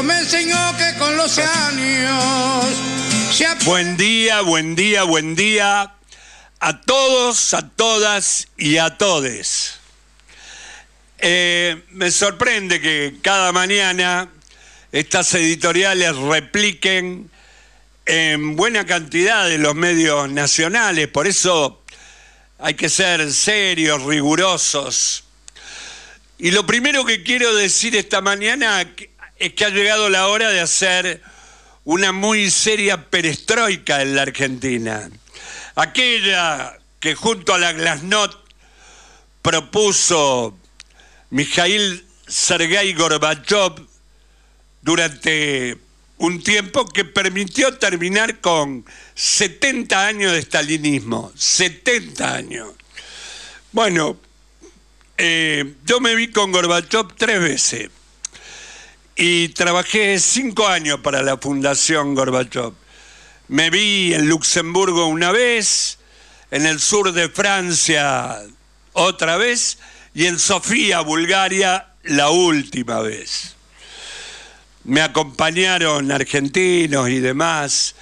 me enseñó que con los años. Buen día, buen día, buen día a todos, a todas y a todes. Eh, me sorprende que cada mañana estas editoriales repliquen en buena cantidad de los medios nacionales, por eso hay que ser serios, rigurosos. Y lo primero que quiero decir esta mañana es que ha llegado la hora de hacer una muy seria perestroika en la Argentina. Aquella que junto a la Glasnost propuso Mijail Sergei Gorbachev durante un tiempo que permitió terminar con 70 años de estalinismo. 70 años. Bueno, eh, yo me vi con Gorbachev tres veces y trabajé cinco años para la Fundación Gorbachev. Me vi en Luxemburgo una vez, en el sur de Francia otra vez y en Sofía, Bulgaria, la última vez. Me acompañaron argentinos y demás.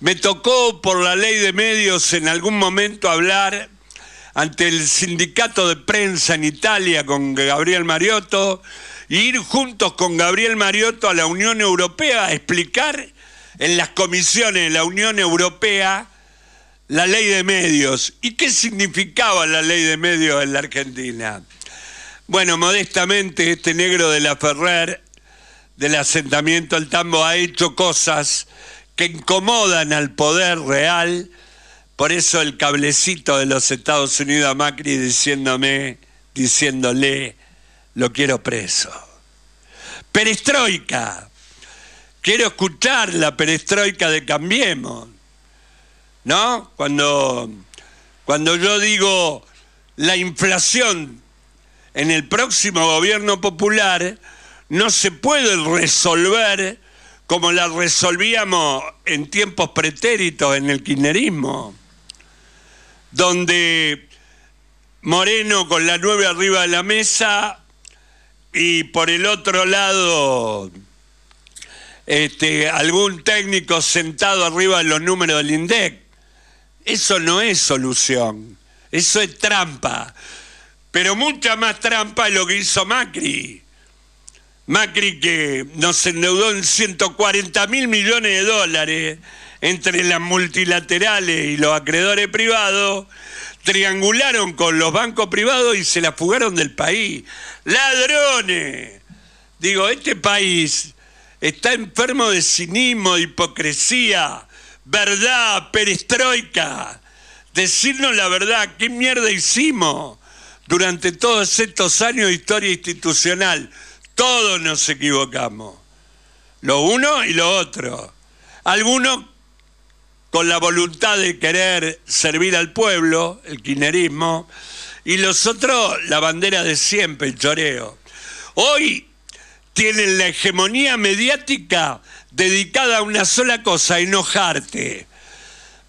Me tocó por la ley de medios en algún momento hablar ante el sindicato de prensa en Italia con Gabriel Mariotto ir juntos con Gabriel Mariotto a la Unión Europea a explicar en las comisiones de la Unión Europea la ley de medios. ¿Y qué significaba la ley de medios en la Argentina? Bueno, modestamente este negro de la Ferrer del asentamiento al tambo ha hecho cosas que incomodan al poder real. Por eso el cablecito de los Estados Unidos a Macri diciéndome, diciéndole, lo quiero preso. Perestroika. Quiero escuchar la perestroika de Cambiemos. ¿No? Cuando, cuando yo digo la inflación en el próximo gobierno popular no se puede resolver como la resolvíamos en tiempos pretéritos en el kirchnerismo, donde Moreno con la nueve arriba de la mesa y por el otro lado este, algún técnico sentado arriba de los números del INDEC. Eso no es solución, eso es trampa. Pero mucha más trampa es lo que hizo Macri. Macri que nos endeudó en 140 mil millones de dólares entre las multilaterales y los acreedores privados, triangularon con los bancos privados y se la fugaron del país. ¡Ladrones! Digo, este país está enfermo de cinismo, de hipocresía, verdad, perestroika. Decirnos la verdad, ¿qué mierda hicimos durante todos estos años de historia institucional? Todos nos equivocamos. Lo uno y lo otro. Algunos con la voluntad de querer servir al pueblo, el quinerismo, y los otros la bandera de siempre, el choreo. Hoy tienen la hegemonía mediática dedicada a una sola cosa, enojarte.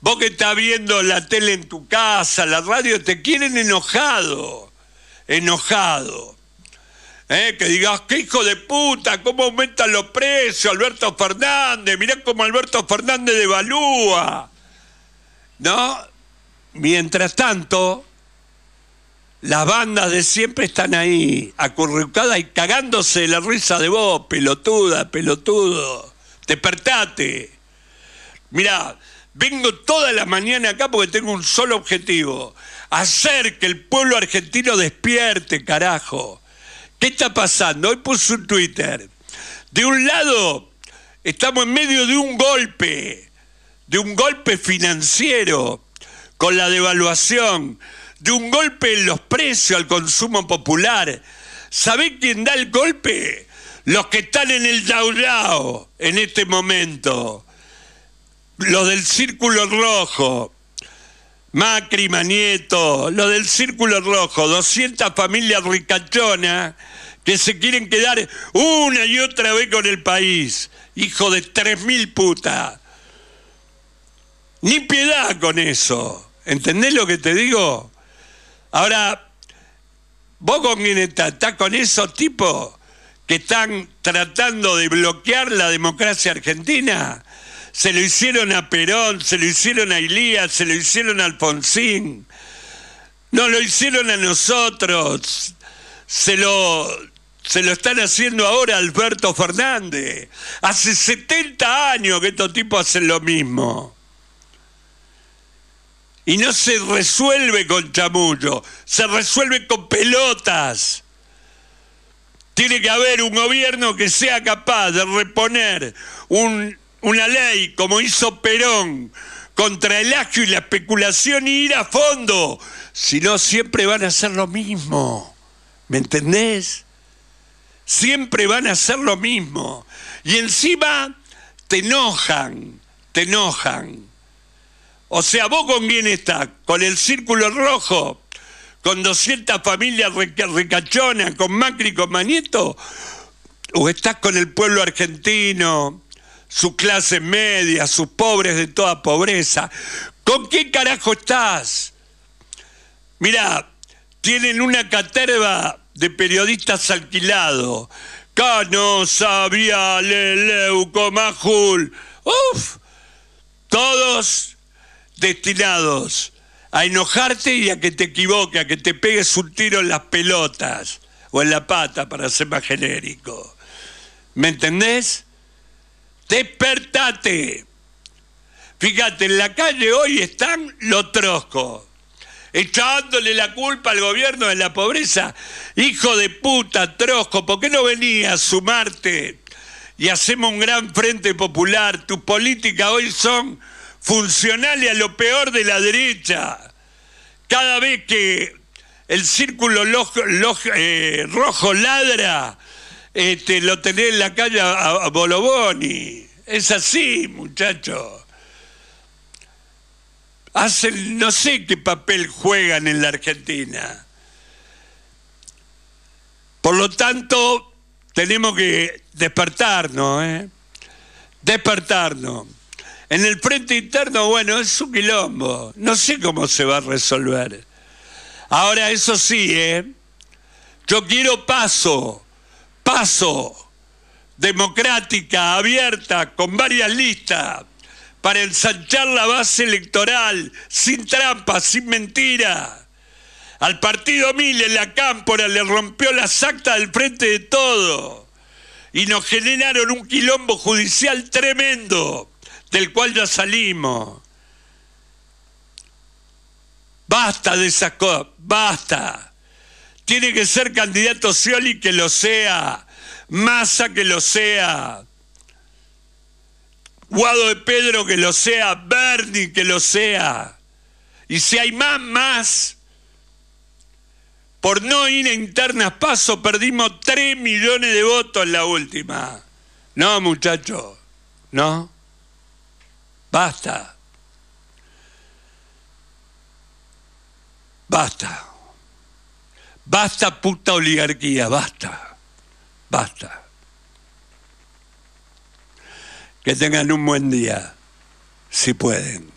Vos que estás viendo la tele en tu casa, la radio, te quieren enojado, enojado. Eh, que digas, qué hijo de puta, cómo aumentan los precios, Alberto Fernández, mirá cómo Alberto Fernández devalúa. ¿No? Mientras tanto, las bandas de siempre están ahí, acurrucadas y cagándose la risa de vos, pelotuda, pelotudo. Despertate. Mirá, vengo toda la mañana acá porque tengo un solo objetivo. Hacer que el pueblo argentino despierte, carajo ¿Qué está pasando? Hoy puso un Twitter. De un lado, estamos en medio de un golpe, de un golpe financiero, con la devaluación, de un golpe en los precios al consumo popular. ¿Sabés quién da el golpe? Los que están en el daurao en este momento. Los del círculo rojo. Macri, Manieto, lo del Círculo Rojo, 200 familias ricachonas que se quieren quedar una y otra vez con el país. Hijo de 3.000 putas. Ni piedad con eso. ¿Entendés lo que te digo? Ahora, vos con quién estás? ¿Estás con esos tipos que están tratando de bloquear la democracia argentina? se lo hicieron a Perón, se lo hicieron a Ilías, se lo hicieron a Alfonsín, no lo hicieron a nosotros, se lo, se lo están haciendo ahora Alberto Fernández. Hace 70 años que estos tipos hacen lo mismo. Y no se resuelve con chamullo, se resuelve con pelotas. Tiene que haber un gobierno que sea capaz de reponer un una ley como hizo Perón contra el agio y la especulación y ir a fondo, si no siempre van a hacer lo mismo. ¿Me entendés? Siempre van a hacer lo mismo. Y encima te enojan, te enojan. O sea, vos con quién estás, con el círculo rojo, con 200 familias ricachonas, con Macri, con Manieto, o estás con el pueblo argentino, su clase media, sus pobres de toda pobreza. ¿Con qué carajo estás? Mirá, tienen una caterva de periodistas alquilados. Cano, Sabia, Leuco, Majul. Uf, todos destinados a enojarte y a que te equivoque, a que te pegues un tiro en las pelotas o en la pata, para ser más genérico. ¿Me entendés? despertate. Fíjate, en la calle hoy están los troscos, echándole la culpa al gobierno de la pobreza. Hijo de puta, trosco, ¿por qué no venías a sumarte y hacemos un gran frente popular? Tus políticas hoy son funcionales a lo peor de la derecha. Cada vez que el círculo eh, rojo ladra, este, lo tenés en la calle a, Boloboni. Es así, muchachos. Hacen, no sé qué papel juegan en la Argentina. Por lo tanto, tenemos que despertarnos, ¿eh? Despertarnos. En el frente interno, bueno, es un quilombo. No sé cómo se va a resolver. Ahora, eso sí, ¿eh? Yo quiero paso paso democrática, abierta, con varias listas, para ensanchar la base electoral, sin trampas, sin mentira. Al partido en la cámpora, le rompió la actas del frente de todo. Y nos generaron un quilombo judicial tremendo, del cual ya salimos. Basta de esas cosas, basta. Tiene que ser candidato Scioli que lo sea. Massa que lo sea, Guado de Pedro que lo sea, Bernie que lo sea. Y si hay más, más. Por no ir a internas paso, perdimos 3 millones de votos en la última. No, muchachos, no. Basta. Basta. Basta puta oligarquía, basta. Basta. Que tengan un buen día, si pueden.